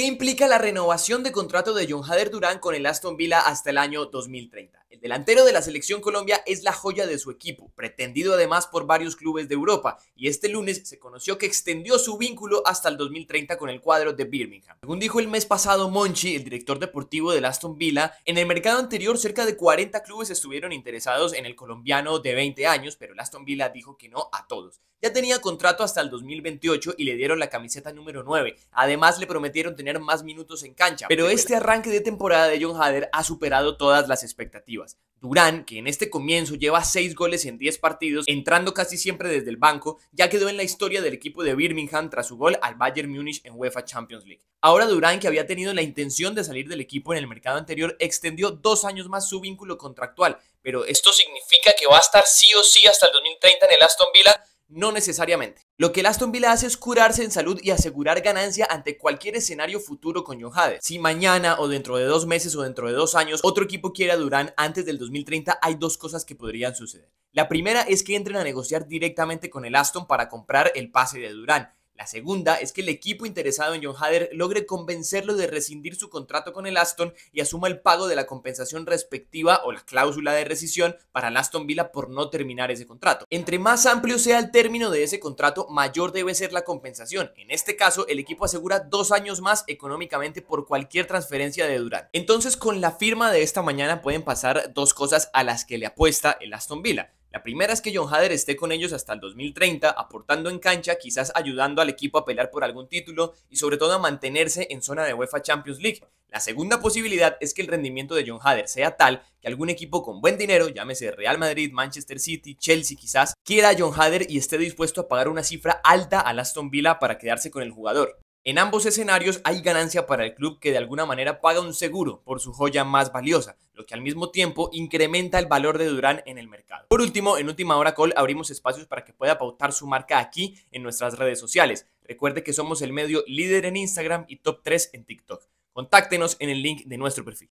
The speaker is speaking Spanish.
¿Qué implica la renovación de contrato de John Hader Durán con el Aston Villa hasta el año 2030? El delantero de la selección Colombia es la joya de su equipo, pretendido además por varios clubes de Europa, y este lunes se conoció que extendió su vínculo hasta el 2030 con el cuadro de Birmingham. Según dijo el mes pasado Monchi, el director deportivo del Aston Villa, en el mercado anterior cerca de 40 clubes estuvieron interesados en el colombiano de 20 años, pero el Aston Villa dijo que no a todos. Ya tenía contrato hasta el 2028 y le dieron la camiseta número 9. Además le prometieron tener más minutos en cancha, pero este arranque de temporada de John Hader ha superado todas las expectativas. Durán, que en este comienzo lleva 6 goles en 10 partidos, entrando casi siempre desde el banco, ya quedó en la historia del equipo de Birmingham tras su gol al Bayern Múnich en UEFA Champions League. Ahora Durán, que había tenido la intención de salir del equipo en el mercado anterior, extendió dos años más su vínculo contractual, pero esto significa que va a estar sí o sí hasta el 2030 en el Aston Villa no necesariamente. Lo que el Aston Villa hace es curarse en salud y asegurar ganancia ante cualquier escenario futuro con Johade. Si mañana o dentro de dos meses o dentro de dos años otro equipo quiere a Durán antes del 2030, hay dos cosas que podrían suceder. La primera es que entren a negociar directamente con el Aston para comprar el pase de Durán. La segunda es que el equipo interesado en John Hader logre convencerlo de rescindir su contrato con el Aston y asuma el pago de la compensación respectiva o la cláusula de rescisión para el Aston Villa por no terminar ese contrato. Entre más amplio sea el término de ese contrato, mayor debe ser la compensación. En este caso, el equipo asegura dos años más económicamente por cualquier transferencia de Durán. Entonces, con la firma de esta mañana pueden pasar dos cosas a las que le apuesta el Aston Villa. La primera es que John Hader esté con ellos hasta el 2030, aportando en cancha, quizás ayudando al equipo a pelear por algún título y sobre todo a mantenerse en zona de UEFA Champions League. La segunda posibilidad es que el rendimiento de John Hader sea tal que algún equipo con buen dinero, llámese Real Madrid, Manchester City, Chelsea quizás, quiera a John Hader y esté dispuesto a pagar una cifra alta a Aston Villa para quedarse con el jugador. En ambos escenarios hay ganancia para el club que de alguna manera paga un seguro por su joya más valiosa, lo que al mismo tiempo incrementa el valor de Durán en el mercado. Por último, en Última Hora Call abrimos espacios para que pueda pautar su marca aquí en nuestras redes sociales. Recuerde que somos el medio líder en Instagram y top 3 en TikTok. Contáctenos en el link de nuestro perfil.